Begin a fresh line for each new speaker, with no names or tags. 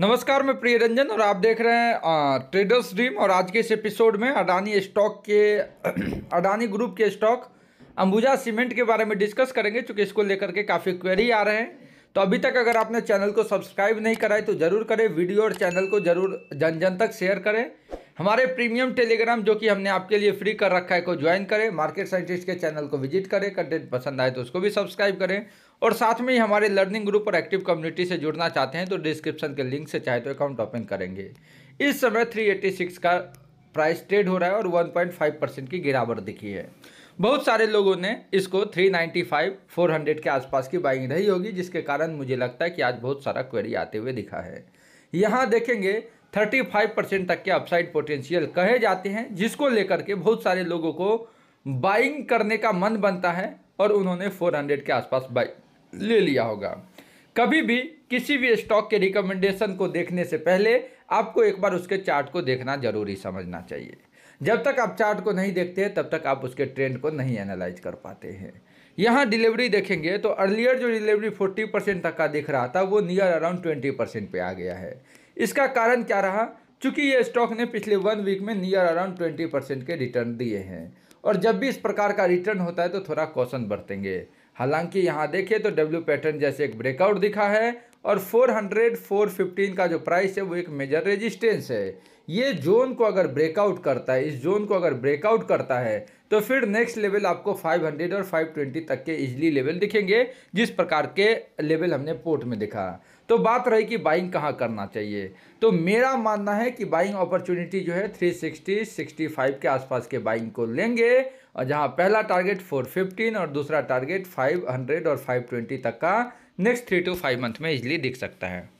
नमस्कार मैं प्रिय रंजन और आप देख रहे हैं ट्रेडर्स ड्रीम और आज के इस एपिसोड में अडानी स्टॉक के अडानी ग्रुप के स्टॉक अंबुजा सीमेंट के बारे में डिस्कस करेंगे चूँकि इसको लेकर के काफ़ी क्वेरी आ रहे हैं तो अभी तक अगर आपने चैनल को सब्सक्राइब नहीं कराए तो ज़रूर करें वीडियो और चैनल को ज़रूर जन जन तक शेयर करें हमारे प्रीमियम टेलीग्राम जो कि हमने आपके लिए फ्री कर रखा है को ज्वाइन करें मार्केट साइंटिस्ट के चैनल को विजिट करें कंटेंट पसंद आए तो उसको भी सब्सक्राइब करें और साथ में ही हमारे लर्निंग ग्रुप और एक्टिव कम्युनिटी से जुड़ना चाहते हैं तो डिस्क्रिप्शन के लिंक से चाहे तो अकाउंट ओपन करेंगे इस समय थ्री का प्राइस ट्रेड हो रहा है और वन परसेंट की गिरावट दिखी है बहुत सारे लोगों ने इसको 395, 400 के आसपास की बाइंग रही होगी जिसके कारण मुझे लगता है कि आज बहुत सारा क्वेरी आते हुए दिखा है यहाँ देखेंगे 35 परसेंट तक के अपसाइड पोटेंशियल कहे जाते हैं जिसको लेकर के बहुत सारे लोगों को बाइंग करने का मन बनता है और उन्होंने 400 के आसपास बाई ले लिया होगा कभी भी किसी भी स्टॉक के रिकमेंडेशन को देखने से पहले आपको एक बार उसके चार्ट को देखना जरूरी समझना चाहिए जब तक आप चार्ट को नहीं देखते तब तक आप उसके ट्रेंड को नहीं एनालाइज कर पाते हैं यहाँ डिलीवरी देखेंगे तो अर्लियर जो डिलीवरी 40 परसेंट तक का दिख रहा था वो नियर अराउंड 20 परसेंट पर आ गया है इसका कारण क्या रहा चूंकि ये स्टॉक ने पिछले वन वीक में नियर अराउंड ट्वेंटी परसेंट के रिटर्न दिए हैं और जब भी इस प्रकार का रिटर्न होता है तो थोड़ा कौशन बरतेंगे हालांकि यहाँ देखिए तो डब्ल्यू पैटर्न जैसे एक ब्रेकआउट दिखा है और 400 415 का जो प्राइस है वो एक मेजर रेजिस्टेंस है ये जोन को अगर ब्रेकआउट करता है इस जोन को अगर ब्रेकआउट करता है तो फिर नेक्स्ट लेवल आपको 500 और 520 तक के इजली लेवल दिखेंगे जिस प्रकार के लेवल हमने पोर्ट में देखा तो बात रही कि बाइंग कहाँ करना चाहिए तो मेरा मानना है कि बाइंग अपॉर्चुनिटी जो है 360 65 के आसपास के बाइंग को लेंगे और जहाँ पहला टारगेट 415 और दूसरा टारगेट 500 और 520 तक का next three to five month में इजली दिख सकता है